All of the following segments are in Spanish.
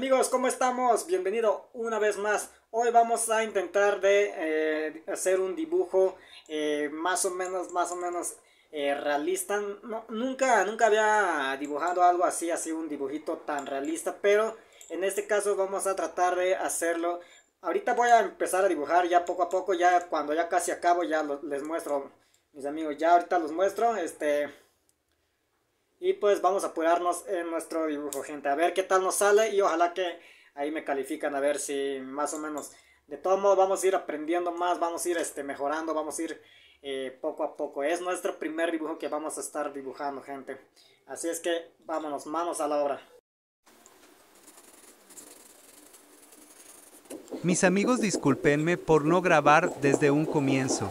Amigos, ¿cómo estamos? Bienvenido una vez más. Hoy vamos a intentar de eh, hacer un dibujo eh, más o menos, más o menos eh, realista. nunca, nunca había dibujado algo así, así un dibujito tan realista, pero en este caso vamos a tratar de hacerlo. Ahorita voy a empezar a dibujar ya poco a poco, ya cuando ya casi acabo ya les muestro, mis amigos, ya ahorita los muestro, este... Y pues vamos a apurarnos en nuestro dibujo, gente. A ver qué tal nos sale y ojalá que ahí me califican a ver si más o menos. De todo modo vamos a ir aprendiendo más, vamos a ir este, mejorando, vamos a ir eh, poco a poco. Es nuestro primer dibujo que vamos a estar dibujando, gente. Así es que vámonos, manos a la obra. Mis amigos, discúlpenme por no grabar desde un comienzo.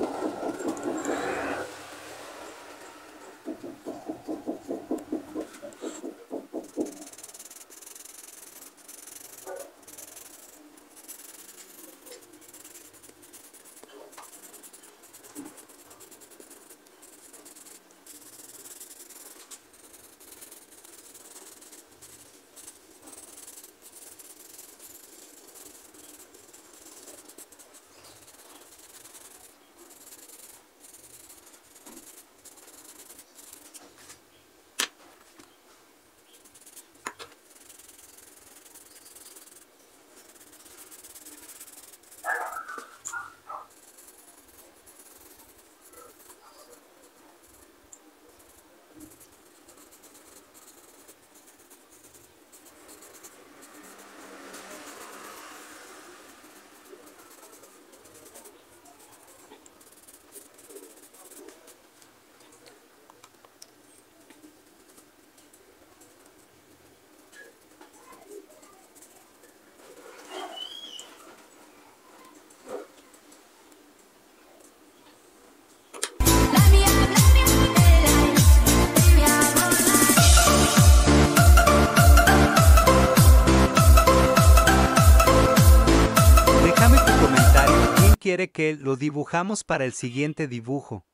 quiere que lo dibujamos para el siguiente dibujo.